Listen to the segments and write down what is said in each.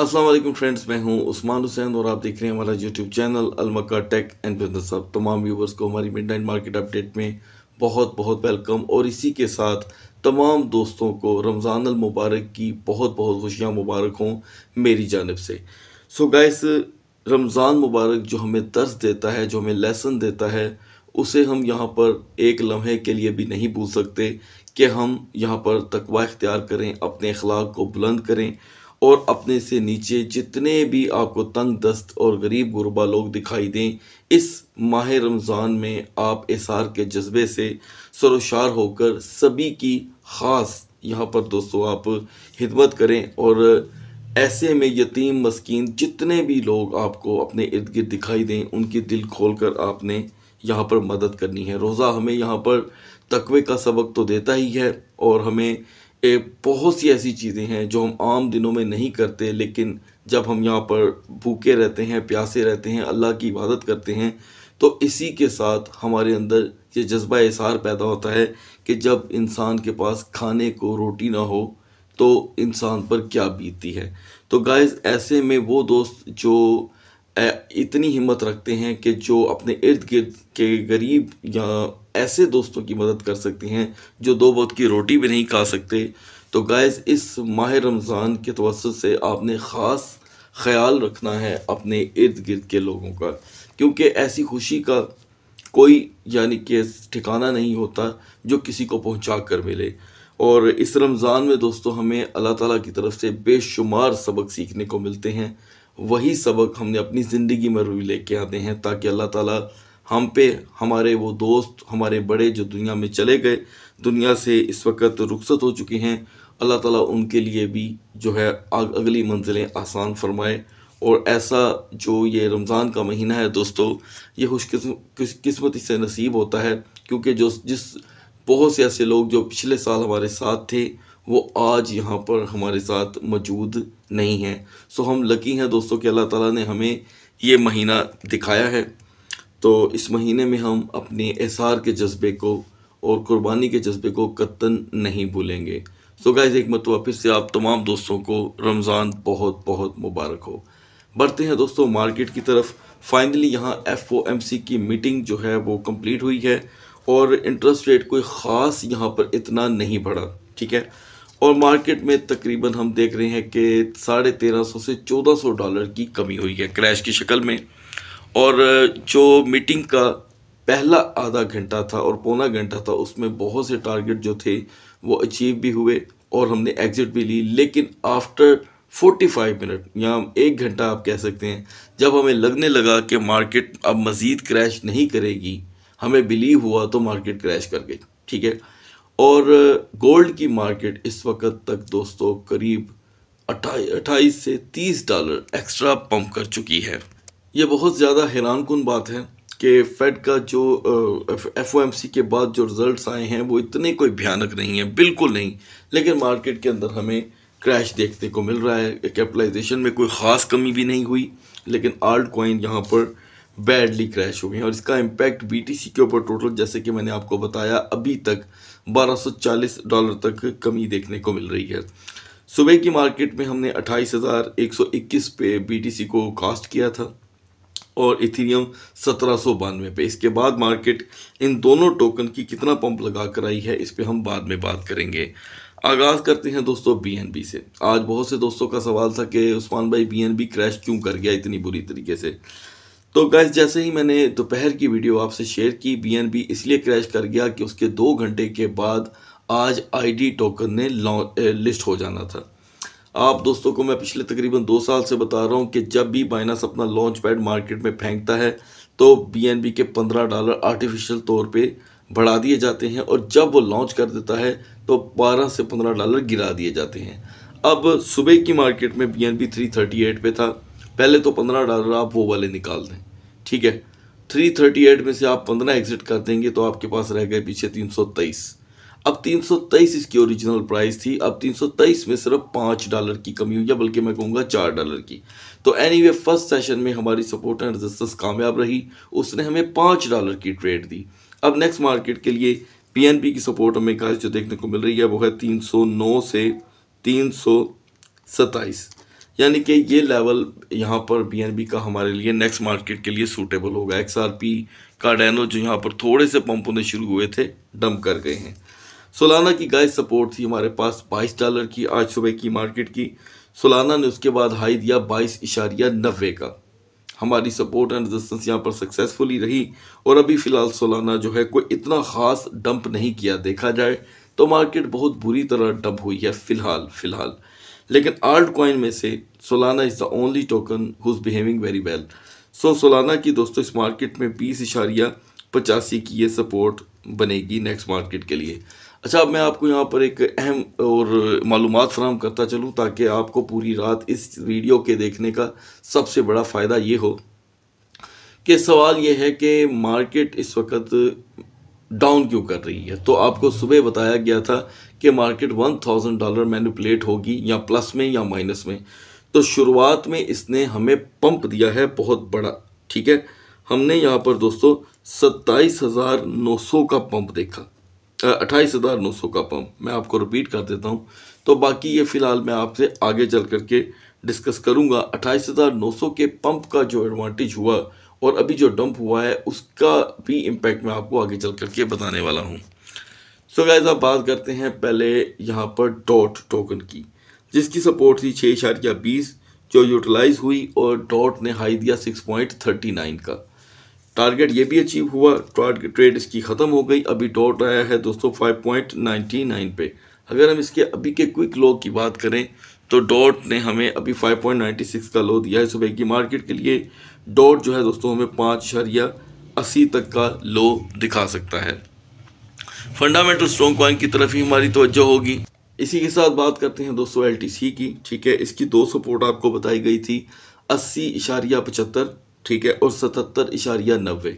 Aslam friends मैं हूं उस्मान हुसैन और आप देख रहे हैं हमारा यूट्यूब चैनल अलमका टेक एंड बिजनेस अब तमाम व्यूवर्स को हमारी मिड नाइट मार्केट अपडेट में बहुत बहुत वेलकम और इसी के साथ तमाम दोस्तों को रमज़ान मुबारक की बहुत बहुत खुशियाँ मुबारक हों मेरी जानब से सो गाइस रमज़ान मुबारक जो हमें दर्ज देता है जो हमें लेसन देता है उसे हम यहाँ पर एक लम्हे के लिए भी नहीं भूल सकते कि हम यहाँ पर तकवा इख्तियार करें अपने अखलाक को बुलंद करें और अपने से नीचे जितने भी आपको तंग दस्त और गरीब गुरबा लोग दिखाई दें इस माह रमज़ान में आप एसार के जज्बे से सरोशार होकर सभी की ख़ास यहाँ पर दोस्तों आप खिदमत करें और ऐसे में यतीम मस्किन जितने भी लोग आपको अपने इर्द गिर्द दिखाई दें उनकी दिल खोल कर आपने यहाँ पर मदद करनी है रोज़ा हमें यहाँ पर तकवे का सबक तो देता ही है और हमें बहुत सी ऐसी चीज़ें हैं जो हम आम दिनों में नहीं करते लेकिन जब हम यहाँ पर भूखे रहते हैं प्यासे रहते हैं अल्लाह की इबादत करते हैं तो इसी के साथ हमारे अंदर ये जज्बा इसार पैदा होता है कि जब इंसान के पास खाने को रोटी ना हो तो इंसान पर क्या बीतती है तो गाइस ऐसे में वो दोस्त जो इतनी हिम्मत रखते हैं कि जो अपने इर्द गिर्द के गरीब या ऐसे दोस्तों की मदद कर सकती हैं जो दो बहुत की रोटी भी नहीं खा सकते तो गैस इस माह रमज़ान के तवसत से आपने ख़ास ख्याल रखना है अपने इर्द गिर्द के लोगों का क्योंकि ऐसी खुशी का कोई यानी कि ठिकाना नहीं होता जो किसी को पहुंचा कर मिले और इस रमज़ान में दोस्तों हमें अल्लाह ताला की तरफ से बेशुमार सबक सीखने को मिलते हैं वही सबक हमने अपनी ज़िंदगी में भी लेके आते हैं ताकि अल्लाह ताला हम पे हमारे वो दोस्त हमारे बड़े जो दुनिया में चले गए दुनिया से इस वक्त रुखसत हो चुके हैं अल्लाह ताला उनके लिए भी जो है अगली मंजिलें आसान फरमाए और ऐसा जो ये रमज़ान का महीना है दोस्तों ये खुशकिस्मती से नसीब होता है क्योंकि जो जिस बहुत से ऐसे लोग जो पिछले साल हमारे साथ थे वो आज यहाँ पर हमारे साथ मौजूद नहीं हैं सो हम लकी हैं दोस्तों कि अल्लाह ताला ने हमें ये महीना दिखाया है तो इस महीने में हम अपने एसार के जज्बे को और क़ुरबानी के जज्बे को कत्तन नहीं भूलेंगे सो गाइज एक मत फिर से आप तमाम दोस्तों को रमज़ान बहुत बहुत मुबारक हो बढ़ते हैं दोस्तों मार्केट की तरफ फाइनली यहाँ एफ ओ एम सी की मीटिंग जो है वो कंप्लीट हुई है और इंटरेस्ट रेट कोई ख़ास यहाँ पर इतना नहीं बढ़ा ठीक है और मार्केट में तकरीबन हम देख रहे हैं कि साढ़े तेरह सौ से चौदह सौ डॉलर की कमी हुई है क्रैश की शक्ल में और जो मीटिंग का पहला आधा घंटा था और पौना घंटा था उसमें बहुत से टारगेट जो थे वो अचीव भी हुए और हमने एग्ज़िट भी ली लेकिन आफ्टर 45 मिनट या एक घंटा आप कह सकते हैं जब हमें लगने लगा कि मार्केट अब मज़ीद क्रैश नहीं करेगी हमें बिलीव हुआ तो मार्केट क्रैश कर गई ठीक है और गोल्ड की मार्केट इस वक्त तक दोस्तों करीब अट्ठाईस से तीस डॉलर एक्स्ट्रा पंप कर चुकी है ये बहुत ज़्यादा हैरान कन बात है कि फेड का जो एफ ओ के बाद जो रिज़ल्ट आए हैं वो इतने कोई भयानक नहीं है बिल्कुल नहीं लेकिन मार्केट के अंदर हमें क्रैश देखने को मिल रहा है कैपिटलाइजेशन में कोई ख़ास कमी भी नहीं हुई लेकिन आल्ट कॉइन यहाँ पर बैडली क्रैश हो गई और इसका इम्पैक्ट सी के ऊपर टोटल जैसे कि मैंने आपको बताया अभी तक 1240 डॉलर तक कमी देखने को मिल रही है सुबह की मार्केट में हमने 28,121 पे सी को कास्ट किया था और इथेरियम सत्रह सौ बानवे पे इसके बाद मार्केट इन दोनों टोकन की कितना पंप लगा कर आई है इस पर हम बाद में बात करेंगे आगाज़ करते हैं दोस्तों बीएनबी से आज बहुत से दोस्तों का सवाल था कि उस्मान भाई बीएनबी क्रैश क्यों कर गया इतनी बुरी तरीके से तो गैस जैसे ही मैंने दोपहर की वीडियो आपसे शेयर की बी इसलिए क्रैश कर गया कि उसके दो घंटे के बाद आज आई टोकन ने लिस्ट हो जाना था आप दोस्तों को मैं पिछले तकरीबन दो साल से बता रहा हूँ कि जब भी बाइनास अपना लॉन्च पैड मार्केट में फेंकता है तो बी के पंद्रह डॉलर आर्टिफिशियल तौर पर बढ़ा दिए जाते हैं और जब वो लॉन्च कर देता है तो बारह से पंद्रह डॉलर गिरा दिए जाते हैं अब सुबह की मार्केट में B N B three thirty eight पे था पहले तो पंद्रह डॉलर आप वो वाले निकाल दें ठीक है थ्री थर्टी एट में से आप पंद्रह एग्जिट कर देंगे तो आपके पास रह गए पीछे तीन सौ तेईस अब 323 इसकी ओरिजिनल प्राइस थी अब 323 में सिर्फ पाँच डॉलर की कमी हुई है बल्कि मैं कहूँगा चार डॉलर की तो एनीवे फर्स्ट सेशन में हमारी सपोर्ट एंड रजिस्टेंस कामयाब रही उसने हमें पाँच डॉलर की ट्रेड दी अब नेक्स्ट मार्केट के लिए पीएनबी की सपोर्ट हमें का जो देखने को मिल रही है वो है तीन से तीन यानी कि ये लेवल यहाँ पर बी का हमारे लिए नेक्स्ट मार्केट के लिए सूटेबल होगा एक्स आर पी का डेनो जो यहाँ पर थोड़े से पंप होने शुरू हुए थे डम कर गए हैं सोलाना की गाइस सपोर्ट थी हमारे पास 22 डॉलर की आज सुबह की मार्केट की सोलाना ने उसके बाद हाई दिया बाईस इशारिया नब्बे का हमारी सपोर्ट एंड रेजिस्टेंस यहाँ पर सक्सेसफुली रही और अभी फ़िलहाल सोलाना जो है कोई इतना ख़ास डंप नहीं किया देखा जाए तो मार्केट बहुत बुरी तरह डंप हुई है फ़िलहाल फ़िलहाल लेकिन आल्ट कॉइन में से Solana is the only token who is behaving very well so Solana की दोस्तों इस मार्केट में बीस इशारिया पचासी की ये सपोर्ट बनेगी नेक्स्ट मार्केट के लिए अच्छा अब मैं आपको यहाँ पर एक अहम और मालूम फ्राहम करता चलूँ ताकि आपको पूरी रात इस वीडियो के देखने का सबसे बड़ा फ़ायदा ये हो कि सवाल ये है कि मार्केट इस वक्त डाउन क्यों कर रही है तो आपको सुबह बताया गया था कि market one thousand dollar manipulate होगी या प्लस में या माइनस में तो शुरुआत में इसने हमें पंप दिया है बहुत बड़ा ठीक है हमने यहाँ पर दोस्तों सत्ताईस हज़ार नौ सौ का पंप देखा अट्ठाईस हज़ार नौ सौ का पम्प मैं आपको रिपीट कर देता हूँ तो बाकी ये फ़िलहाल मैं आपसे आगे चल कर के डिस्कस करूँगा अट्ठाईस हज़ार नौ सौ के पम्प का जो एडवांटेज हुआ और अभी जो डंप हुआ है उसका भी इम्पैक्ट मैं आपको आगे चल कर के बताने वाला हूँ सो so गैज़ आप बात करते हैं पहले यहाँ पर डॉट टोकन की जिसकी सपोर्ट थी छः बीस जो यूटिलाइज हुई और डॉट ने हाई दिया सिक्स पॉइंट थर्टी नाइन का टारगेट ये भी अचीव हुआ ट्रेड इसकी ख़त्म हो गई अभी डॉट आया है दोस्तों फाइव पॉइंट नाइन्टी नाइन पे अगर हम इसके अभी के क्विक लो की बात करें तो डॉट ने हमें अभी फाइव पॉइंट नाइन्टी सिक्स का लो दिया है सुबह की मार्केट के लिए डॉट जो है दोस्तों हमें पाँच इशारिया अस्सी तक का लो दिखा सकता है फंडामेंटल स्ट्रॉन्ग क्वाइन की तरफ ही हमारी तवज्जो होगी इसी के साथ बात करते हैं दोस्तों एल की ठीक है इसकी दो सपोर्ट आपको बताई गई थी अस्सी इशारिया पचहत्तर ठीक है और सतहत्तर इशारिया नब्बे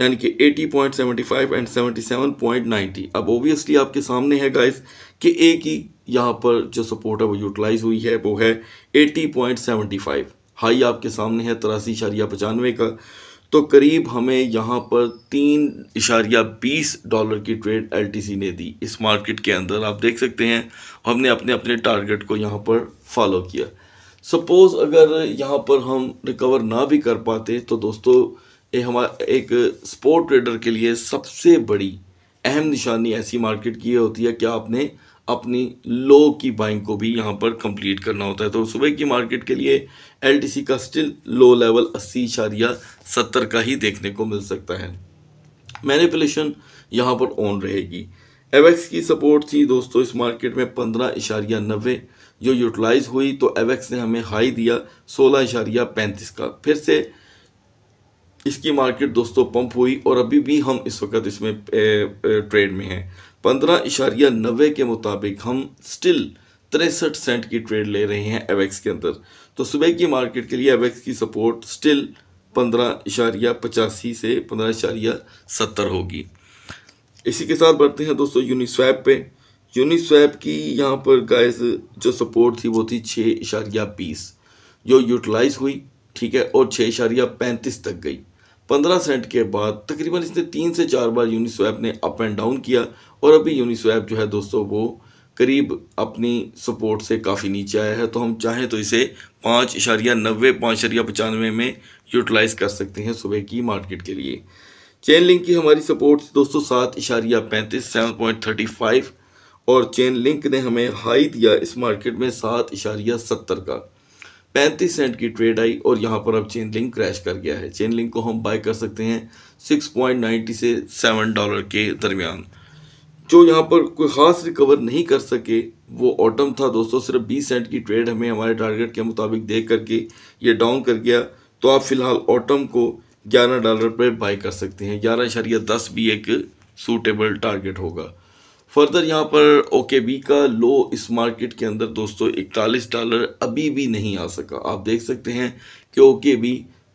यानी कि 80.75 एंड 77.90 अब ओबियसली आपके सामने है गाइस कि ए की यहाँ पर जो सपोर्ट है वो यूटिलाइज हुई है वो है 80.75 हाई आपके सामने है तिरासी इशारिया पचानवे का तो करीब हमें यहाँ पर तीन इशारिया बीस डॉलर की ट्रेड एलटीसी ने दी इस मार्केट के अंदर आप देख सकते हैं हमने अपने अपने टारगेट को यहाँ पर फॉलो किया सपोज़ अगर यहाँ पर हम रिकवर ना भी कर पाते तो दोस्तों ये हमारा एक स्पोर्ट ट्रेडर के लिए सबसे बड़ी अहम निशानी ऐसी मार्केट की होती है कि आपने अपनी लो की बाइंग को भी यहाँ पर कंप्लीट करना होता है तो सुबह की मार्केट के लिए एल का स्टिल लो लेवल अस्सी इशारिया सत्तर का ही देखने को मिल सकता है मैनिपुलेशन यहाँ पर ऑन रहेगी एवेक्स की सपोर्ट थी दोस्तों इस मार्केट में पंद्रह इशारिया नब्बे जो यूटिलाइज हुई तो एवेक्स ने हमें हाई दिया सोलह इशारिया पैंतीस का फिर से इसकी मार्केट दोस्तों पंप हुई और अभी भी हम इस वक्त इसमें ट्रेड में हैं पंद्रह इशारिया नबे के मुताबिक हम स्टिल तिरसठ सेंट की ट्रेड ले रहे हैं एवेक्स के अंदर तो सुबह की मार्केट के लिए एवेक्स की सपोर्ट स्टिल पंद्रह इशारिया पचासी से पंद्रह इशारिया सत्तर होगी इसी के साथ बढ़ते हैं दोस्तों यूनिस्वैप पे यूनिस्वैप की यहाँ पर गाइस जो सपोर्ट थी वो थी छः इशारिया बीस जो यूटिलाइज हुई ठीक है और छः इशारिया पैंतीस तक गई पंद्रह सेंट के बाद तकरीबन इसने तीन से चार बार यूनिस्वैप ने अप एंड डाउन किया और अभी यूनिस्वैप जो है दोस्तों वो करीब अपनी सपोर्ट से काफ़ी नीचे आया है तो हम चाहें तो इसे पाँच इशारिया नब्बे पाँच इशारिया पचानवे में यूटिलाइज कर सकते हैं सुबह की मार्केट के लिए चेन लिंक की हमारी सपोर्ट दोस्तों सात इशारिया पैंतीस सेवन पॉइंट थर्टी फाइव और चेन लिंक ने हमें हाई दिया इस मार्केट में सात इशारिया सत्तर का पैंतीस सेंट की ट्रेड आई और यहाँ पर अब चेन लिंक क्रैश कर गया है चेन लिंक को हम बाय कर सकते हैं सिक्स पॉइंट नाइन्टी से सेवन डॉलर के दरमियान जो यहाँ पर कोई ख़ास रिकवर नहीं कर सके वो ऑटम था दोस्तों सिर्फ बीस सेंट की ट्रेड हमें हमारे टारगेट के मुताबिक देख करके ये डाउन कर गया तो आप फिलहाल ऑटम को ग्यारह डॉलर पर बाई कर सकते हैं ग्यारह दस भी एक सूटेबल टारगेट होगा फर्दर यहाँ पर ओके बी का लो इस मार्केट के अंदर दोस्तों इकतालीस डॉलर अभी भी नहीं आ सका आप देख सकते हैं कि ओके बी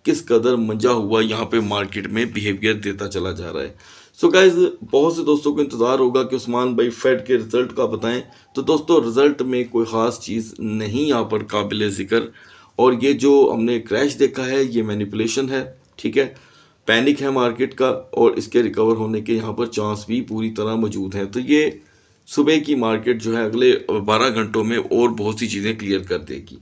किस कदर मंजा हुआ यहाँ पे मार्केट में बिहेवियर देता चला जा रहा है सो so गाइज बहुत से दोस्तों को इंतज़ार होगा कि उस्मान भाई फेड के रिज़ल्ट का बताएं तो दोस्तों रिज़ल्ट में कोई ख़ास चीज़ नहीं यहाँ पर काबिल ज़िक्र और ये जो हमने क्रैश देखा है ये मैनिपुलेशन है ठीक है पैनिक है मार्केट का और इसके रिकवर होने के यहाँ पर चांस भी पूरी तरह मौजूद हैं तो ये सुबह की मार्केट जो है अगले 12 घंटों में और बहुत सी चीज़ें क्लियर कर देगी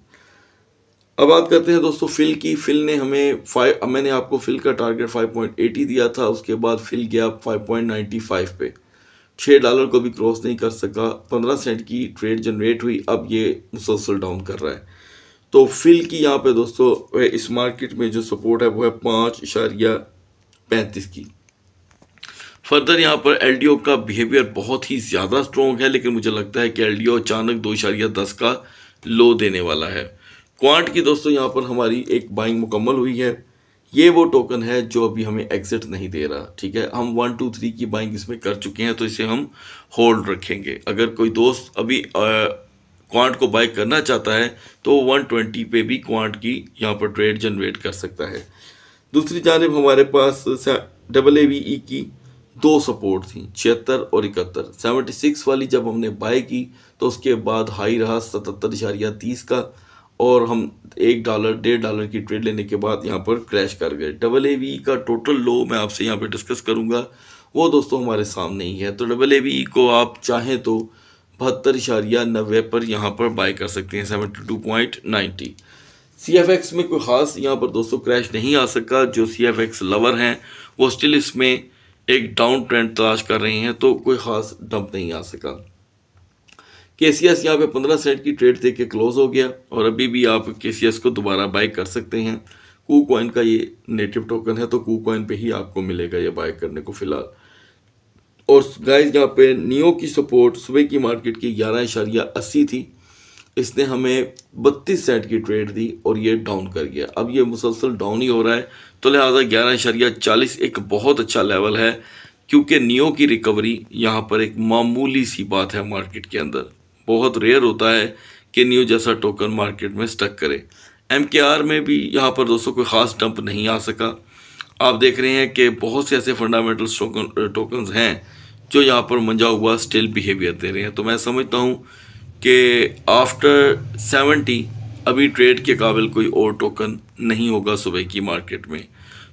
अब बात करते हैं दोस्तों फिल की फिल ने हमें फाइव मैंने आपको फिल का टारगेट 5.80 दिया था उसके बाद फिल गया 5.95 पे छः डॉलर को भी क्रॉस नहीं कर सका पंद्रह सेंट की ट्रेड जनरेट हुई अब ये मुसलसल डाउन कर रहा है तो फिल की यहाँ पे दोस्तों इस मार्केट में जो सपोर्ट है वो है पाँच इशारिया पैंतीस की फर्दर यहाँ पर एल का बिहेवियर बहुत ही ज़्यादा स्ट्रॉन्ग है लेकिन मुझे लगता है कि एल अचानक दो इशारिया दस का लो देने वाला है क्वांट की दोस्तों यहाँ पर हमारी एक बाइंग मुकम्मल हुई है ये वो टोकन है जो अभी हमें एग्जिट नहीं दे रहा ठीक है हम वन टू थ्री की बाइंग इसमें कर चुके हैं तो इसे हम होल्ड रखेंगे अगर कोई दोस्त अभी आ, क्वांट को बाय करना चाहता है तो 120 पे भी क्वांट की यहाँ पर ट्रेड जनरेट कर सकता है दूसरी जानब हमारे पास डबल ए वी ई की दो सपोर्ट थी छिहत्तर और इकहत्तर सेवेंटी सिक्स वाली जब हमने बाय की तो उसके बाद हाई रहा सतहत्तर इशारिया तीस का और हम एक डॉलर डेढ़ डॉलर की ट्रेड लेने के बाद यहाँ पर क्रैश कर गए डबल ए वी का टोटल लो मैं आपसे यहाँ पर डिस्कस करूँगा वो दोस्तों हमारे सामने ही है तो डबल ए वी को आप चाहें तो बहत्तर इशारिया नब्बे पर यहाँ पर बाई कर सकते हैं seventy two point ninety C F X में कोई ख़ास यहाँ पर दोस्तों क्रैश नहीं आ सका जो सी एफ एक्स लवर हैं वो स्टिल इसमें एक डाउन ट्रेंड तलाश कर रहे हैं तो कोई ख़ास डंप नहीं आ सका के सी एस यहाँ पर पंद्रह सेंट की ट्रेड देख के क्लोज़ हो गया और अभी भी आप के सी एस को दोबारा बाई कर सकते हैं कू कॉइन का ये नेटिव टोकन है तो कू कॉइन पे ही आपको मिलेगा ये बाय करने को फ़िलहाल और गाइस यहाँ पे नियो की सपोर्ट सुबह की मार्केट की ग्यारह इशारिया अस्सी थी इसने हमें बत्तीस सेंट की ट्रेड दी और ये डाउन कर गया अब ये मुसलसल डाउन ही हो रहा है तो लिहाजा ग्यारह इशारिया चालीस एक बहुत अच्छा लेवल है क्योंकि नियो की रिकवरी यहाँ पर एक मामूली सी बात है मार्केट के अंदर बहुत रेयर होता है कि नियो जैसा टोकन मार्केट में स्टक करे एम के आर में भी यहाँ पर दोस्तों कोई ख़ास डंप नहीं आ सका आप देख रहे हैं कि बहुत से ऐसे फंडामेंटल टोकन टोकन्स हैं जो यहाँ पर मंजा हुआ स्टिल बिहेवियर दे रहे हैं तो मैं समझता हूँ कि आफ्टर सेवेंटी अभी ट्रेड के काबिल कोई और टोकन नहीं होगा सुबह की मार्केट में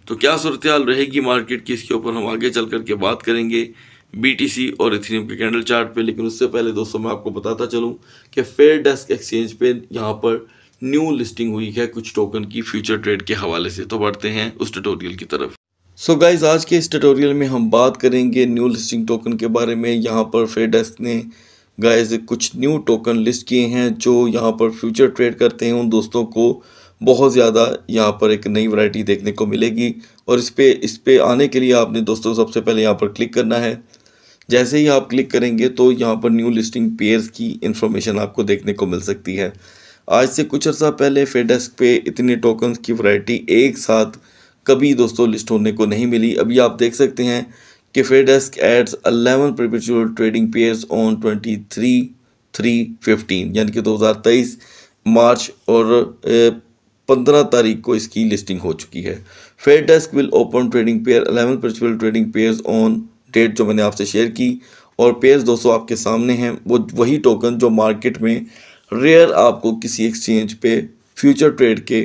तो क्या सूरत रहेगी मार्केट की इसके ऊपर हम आगे चल कर के बात करेंगे बीटीसी और इथेरियम के कैंडल चार्ट पे लेकिन उससे पहले दोस्तों मैं आपको बताता चलूँ कि फेयर डेस्क एक्सचेंज पे यहाँ पर न्यू लिस्टिंग हुई है कुछ टोकन की फ्यूचर ट्रेड के हवाले से तो बढ़ते हैं उस ट्यूटोरियल की तरफ सो so गाइज आज के इस ट्यूटोरियल में हम बात करेंगे न्यू लिस्टिंग टोकन के बारे में यहाँ पर फेडेस्क ने गाइज कुछ न्यू टोकन लिस्ट किए हैं जो यहाँ पर फ्यूचर ट्रेड करते हैं उन दोस्तों को बहुत ज़्यादा यहाँ पर एक नई वैरायटी देखने को मिलेगी और इस पर इस पर आने के लिए आपने दोस्तों सबसे पहले यहाँ पर क्लिक करना है जैसे ही आप क्लिक करेंगे तो यहाँ पर न्यू लिस्टिंग पेयर्स की इन्फॉर्मेशन आपको देखने को मिल सकती है आज से कुछ अर्सा पहले फेडेस्क पे इतने टोकन की वरायटी एक साथ कभी दोस्तों लिस्ट होने को नहीं मिली अभी आप देख सकते हैं कि फेडेस्क adds eleven perpetual trading pairs on twenty three three fifteen यानी कि दो हज़ार तेईस मार्च और पंद्रह तारीख को इसकी लिस्टिंग हो चुकी है fed desk will open trading pair eleven principal trading pairs on date जो मैंने आपसे शेयर की और पेयर्स दोस्तों आपके सामने हैं वो वही टोकन जो मार्केट में रेयर आपको किसी एक्सचेंज पे फ्यूचर ट्रेड के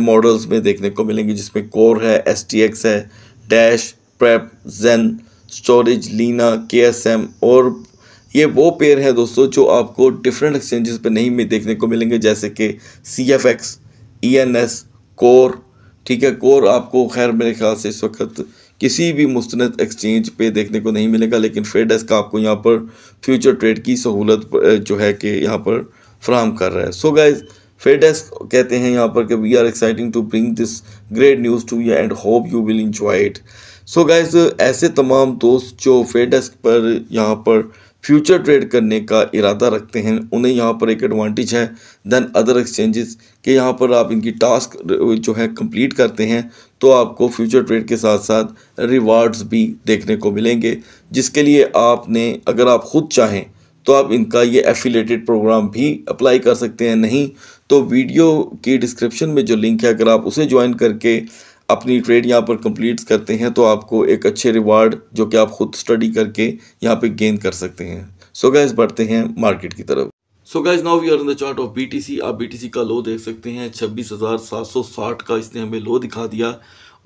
मॉडल्स में देखने को मिलेंगे जिसमें कोर है एस है डैश प्रेप जेन स्टोरेज लीना के और ये वो पेयर है दोस्तों जो आपको डिफरेंट एक्सचेंजेस पे नहीं में देखने को मिलेंगे जैसे कि C F X E N S core ठीक है कोर आपको खैर मेरे ख्याल से इस वक्त किसी भी मुस्ंद एक्सचेंज पे देखने को नहीं मिलेगा लेकिन फेडेस्क आपको यहाँ पर फ्यूचर ट्रेड की सहूलत जो है कि यहाँ पर फ्राहम कर रहा है सो so गाइज़ फेडेस कहते हैं यहाँ पर कि we are exciting to bring this great news to you and hope you will enjoy it so guys ऐसे तमाम दोस्त जो फेडेस पर यहाँ पर फ्यूचर ट्रेड करने का इरादा रखते हैं उन्हें यहाँ पर एक एडवांटेज है देन अदर एक्सचेंजेस के यहाँ पर आप इनकी टास्क जो है कंप्लीट करते हैं तो आपको फ्यूचर ट्रेड के साथ साथ रिवार्ड्स भी देखने को मिलेंगे जिसके लिए आपने अगर आप खुद चाहें तो आप इनका ये एफिलेटेड प्रोग्राम भी अप्लाई कर सकते हैं नहीं तो वीडियो की डिस्क्रिप्शन में जो लिंक है अगर आप उसे ज्वाइन करके अपनी ट्रेड यहाँ पर कंप्लीट करते हैं तो आपको एक अच्छे रिवार्ड जो कि आप खुद स्टडी करके यहाँ पे गेन कर सकते हैं सो so गैस बढ़ते हैं मार्केट की तरफ so guys now we are in the chart of BTC आप बीटीसी का लो देख सकते हैं 26,760 का इसने हमें लो दिखा दिया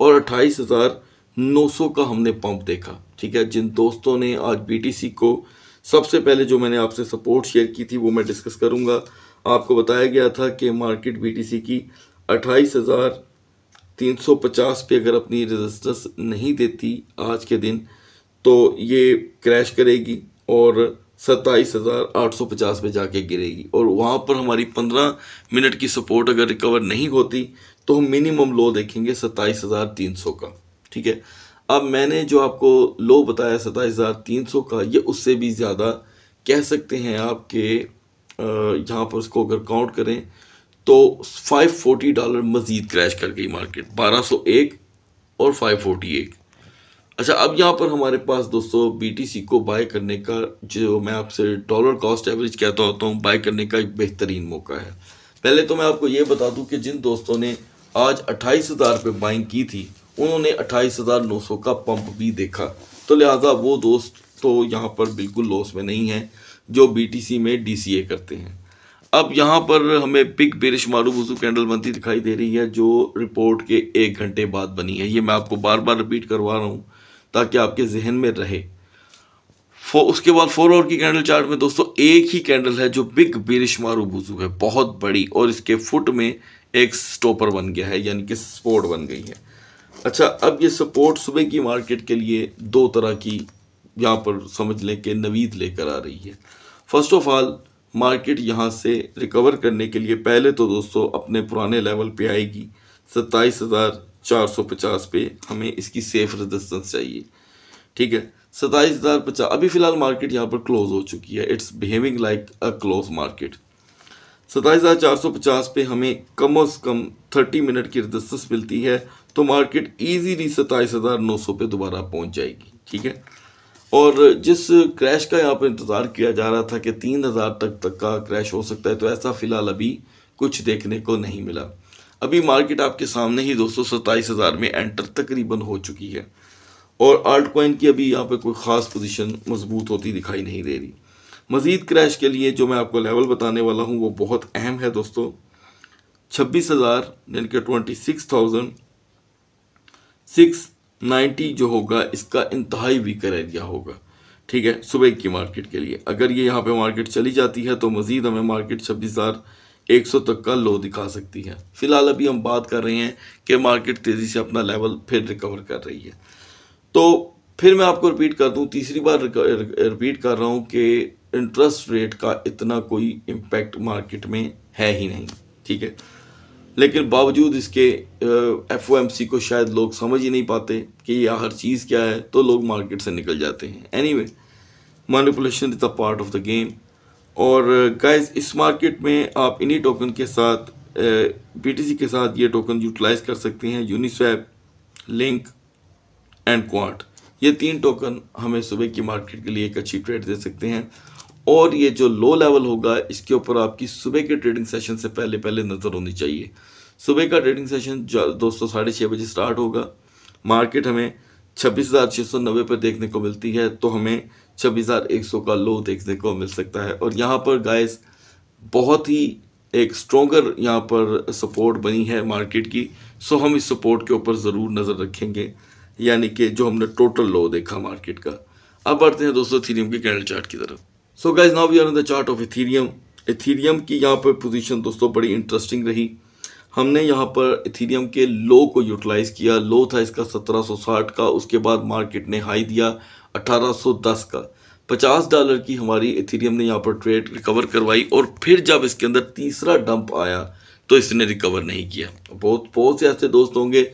और 28,900 का हमने पंप देखा ठीक है जिन दोस्तों ने आज बी को सबसे पहले जो मैंने आपसे सपोर्ट शेयर की थी वो मैं डिस्कस करूँगा आपको बताया गया था कि मार्केट बीटीसी की अट्ठाईस हज़ार तीन सौ पचास पे अगर अपनी रेजिस्टेंस नहीं देती आज के दिन तो ये क्रैश करेगी और सत्ताईस हज़ार आठ सौ पचास पे जाके गिरेगी और वहाँ पर हमारी पंद्रह मिनट की सपोर्ट अगर रिकवर नहीं होती तो हम मिनिमम लो देखेंगे सत्ताईस हज़ार तीन सौ का ठीक है अब मैंने जो आपको लो बताया सत्ताईस हज़ार तीन सौ का ये उससे भी ज़्यादा कह सकते हैं आपके यहाँ पर उसको अगर काउंट करें तो 540 डॉलर मज़ीद क्रैश कर गई मार्केट 1201 और 541 अच्छा अब यहाँ पर हमारे पास दोस्तों बीटीसी को बाय करने का जो मैं आपसे डॉलर कॉस्ट एवरेज कहता होता हूँ बाय करने का एक बेहतरीन मौका है पहले तो मैं आपको ये बता दूँ कि जिन दोस्तों ने आज अट्ठाईस हज़ार बाइंग की थी उन्होंने अट्ठाईस हज़ार नौ सौ का पम्प भी देखा तो लिहाजा वो दोस्त तो यहाँ पर बिल्कुल लॉस में नहीं है जो बी में डी करते हैं अब यहाँ पर हमें पिक बिरिश मारूफ वजू कैंडल बनती दिखाई दे रही है जो रिपोर्ट के एक घंटे बाद बनी है ये मैं आपको बार बार रिपीट करवा रहा हूँ ताकि आपके जहन में रहे फो उसके बाद फोर और की कैंडल चार्ट में दोस्तों एक ही कैंडल है जो बिग बिरिश मारूफ है बहुत बड़ी और इसके फुट में एक स्टॉपर बन गया है यानी कि सपोर्ट बन गई है अच्छा अब ये सपोर्ट सुबह की मार्केट के लिए दो तरह की यहाँ पर समझ लें कि नवीद लेकर आ रही है फर्स्ट ऑफ ऑल मार्केट यहाँ से रिकवर करने के लिए पहले तो दोस्तों अपने पुराने लेवल पे आएगी सत्ताईस हज़ार चार सौ पचास पे हमें इसकी सेफ रजिस्टेंस चाहिए ठीक है सत्ताईस हज़ार पचास अभी फ़िलहाल मार्केट यहाँ पर क्लोज़ हो चुकी है it's behaving like a close market सत्ताईस हज़ार चार सौ पचास पे हमें कम अज़ कम थर्टी मिनट की रजिस्टेंस मिलती है तो मार्केट ईजीली सत्ताईस हज़ार नौ सौ पे दोबारा पहुँच जाएगी ठीक है और जिस क्रैश का यहाँ पर इंतज़ार किया जा रहा था कि तीन हज़ार तक तक का क्रैश हो सकता है तो ऐसा फ़िलहाल अभी कुछ देखने को नहीं मिला अभी मार्केट आपके सामने ही दो हज़ार में एंटर तकरीबन हो चुकी है और आल्ट कोइन की अभी यहाँ पे कोई ख़ास पोजीशन मजबूत होती दिखाई नहीं दे रही मज़ीद क्रैश के लिए जो मैं आपको लेवल बताने वाला हूँ वो बहुत अहम है दोस्तों छब्बीस हज़ार यानी कि twenty six thousand six ninety जो होगा इसका इंतहाई वीकर एरिया होगा ठीक है सुबह की मार्केट के लिए अगर ये यहाँ पे मार्केट चली जाती है तो मज़ीद हमें मार्केट छब्बीस हज़ार एक सौ तक का लो दिखा सकती है फिलहाल अभी हम बात कर रहे हैं कि मार्केट तेज़ी से अपना लेवल फिर रिकवर कर रही है तो फिर मैं आपको रिपीट कर दूँ तीसरी बार रिपीट कर रहा हूँ कि इंटरेस्ट रेट का इतना कोई इम्पेक्ट मार्केट में है ही नहीं ठीक है लेकिन बावजूद इसके एफ को शायद लोग समझ ही नहीं पाते कि ये हर चीज़ क्या है तो लोग मार्केट से निकल जाते हैं anyway manipulation is a part of the game और गाइस इस मार्केट में आप इन्हीं टोकन के साथ सी के साथ ये टोकन यूटिलाइज कर सकते हैं यूनिसेप लिंक एंड क्वांट ये तीन टोकन हमें सुबह की मार्केट के लिए एक अच्छी ट्रेड दे सकते हैं और ये जो लो लेवल होगा इसके ऊपर आपकी सुबह के ट्रेडिंग सेशन से पहले पहले नज़र होनी चाहिए सुबह का ट्रेडिंग सेशन दोस्तों साढ़े छः बजे स्टार्ट होगा मार्केट हमें छब्बीस हज़ार छः सौ नब्बे पर देखने को मिलती है तो हमें छब्बीस हज़ार एक सौ का लो देखने को मिल सकता है और यहाँ पर गाइस बहुत ही एक स्ट्रोंगर यहाँ पर सपोर्ट बनी है मार्केट की सो हम इस सपोर्ट के ऊपर ज़रूर नज़र रखेंगे यानी कि जो हमने टोटल लो देखा मार्केट का अब बढ़ते हैं दोस्तों थीरियम के कैंडल चार्ट की तरफ so guys now we are in the chart of Ethereum Ethereum की यहाँ पर पोजीशन दोस्तों बड़ी इंटरेस्टिंग रही हमने यहाँ पर इथीरियम के लो को यूटिलाइज़ किया लो था इसका 1760 का उसके बाद मार्केट ने हाई दिया 1810 का 50 डॉलर की हमारी इथीरियम ने यहाँ पर ट्रेड रिकवर करवाई और फिर जब इसके अंदर तीसरा डंप आया तो इसने रिकवर नहीं किया बहुत बहुत से ऐसे दोस्त होंगे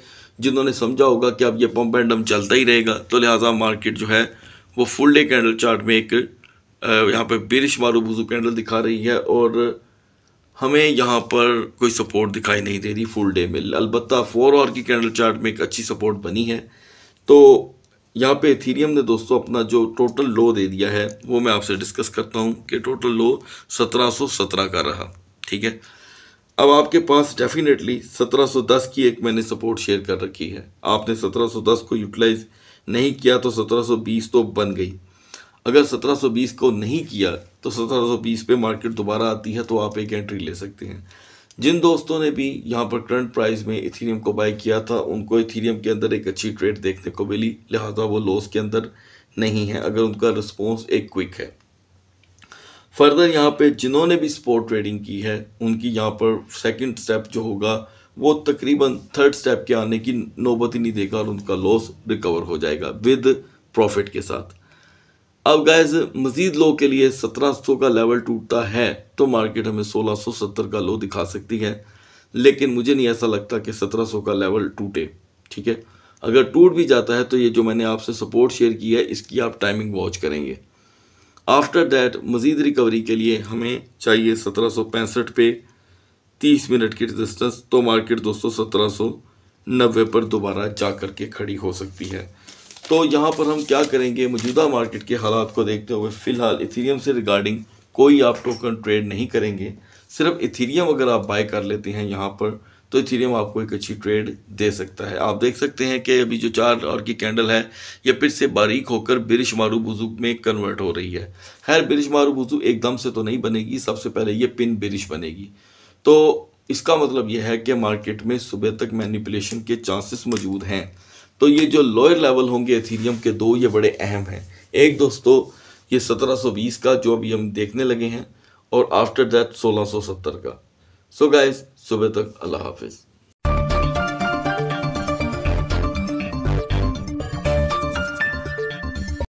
जिन्होंने समझा होगा कि अब ये पम्प एंड डम्प चलता ही रहेगा तो लिहाजा मार्केट जो है वो फुल डे कैंडल चार्ट में एक यहाँ पे मारू बुजू कैंडल दिखा रही है और हमें यहाँ पर कोई सपोर्ट दिखाई नहीं दे रही फुल डे में अलबत् फोर आवर की कैंडल चार्ट में एक अच्छी सपोर्ट बनी है तो यहाँ पे इथीरियम ने दोस्तों अपना जो टोटल लो दे दिया है वो मैं आपसे डिस्कस करता हूँ कि टोटल लो 1717 का रहा ठीक है अब आपके पास डेफिनेटली 1710 की एक मैंने सपोर्ट शेयर कर रखी है आपने 1710 को यूटिलाइज नहीं किया तो 1720 तो बन गई अगर 1720 को नहीं किया तो 1720 पे मार्केट दोबारा आती है तो आप एक एंट्री ले सकते हैं जिन दोस्तों ने भी यहाँ पर करंट प्राइस में इथीरियम को बाय किया था उनको इथीरियम के अंदर एक अच्छी ट्रेड देखने को मिली लिहाजा वो लॉस के अंदर नहीं है अगर उनका रिस्पॉन्स एक क्विक है फर्दर यहाँ पे जिन्होंने भी स्पोर्ट ट्रेडिंग की है उनकी यहाँ पर सेकंड स्टेप जो होगा वो तकरीबन थर्ड स्टेप के आने की नौबत ही नहीं देगा और उनका लॉस रिकवर हो जाएगा विद प्रॉफिट के साथ अब गैज़ मजीद लो के लिए 1700 का लेवल टूटता है तो मार्केट हमें 1670 का लो दिखा सकती है लेकिन मुझे नहीं ऐसा लगता कि 1700 का लेवल टूटे ठीक है अगर टूट भी जाता है तो ये जो मैंने आपसे सपोर्ट शेयर की है इसकी आप टाइमिंग वॉच करेंगे आफ्टर दैट मज़ीद रिकवरी के लिए हमें चाहिए सत्रह पे तीस मिनट की रजिस्टेंस तो मार्केट दोस्तों सत्रह नब्बे पर दोबारा जा कर के खड़ी हो सकती है तो यहाँ पर हम क्या करेंगे मौजूदा मार्केट के हालात को देखते हुए फ़िलहाल इथीरियम से रिगार्डिंग कोई आप टोकन ट्रेड नहीं करेंगे सिर्फ इथीरियम अगर आप बाय कर लेते हैं यहाँ पर तो इथीरियम आपको एक अच्छी ट्रेड दे सकता है आप देख सकते हैं कि अभी जो चार और की कैंडल है ये फिर से बारीक होकर बिरिश मारू बुजू में कन्वर्ट हो रही है खैर बिरिश मारू बुजू एकदम से तो नहीं बनेगी सबसे पहले ये पिन बिरिश बनेगी तो इसका मतलब यह है कि मार्केट में सुबह तक मैनिपुलेशन के चांसेस मौजूद हैं तो ये जो लोअर लेवल होंगे एथीरियम के दो ये बड़े अहम हैं एक दोस्तों ये 1720 का जो अभी हम देखने लगे हैं और आफ्टर दैट 1670 का सो गाइस सुबह तक अल्लाह हाफिज़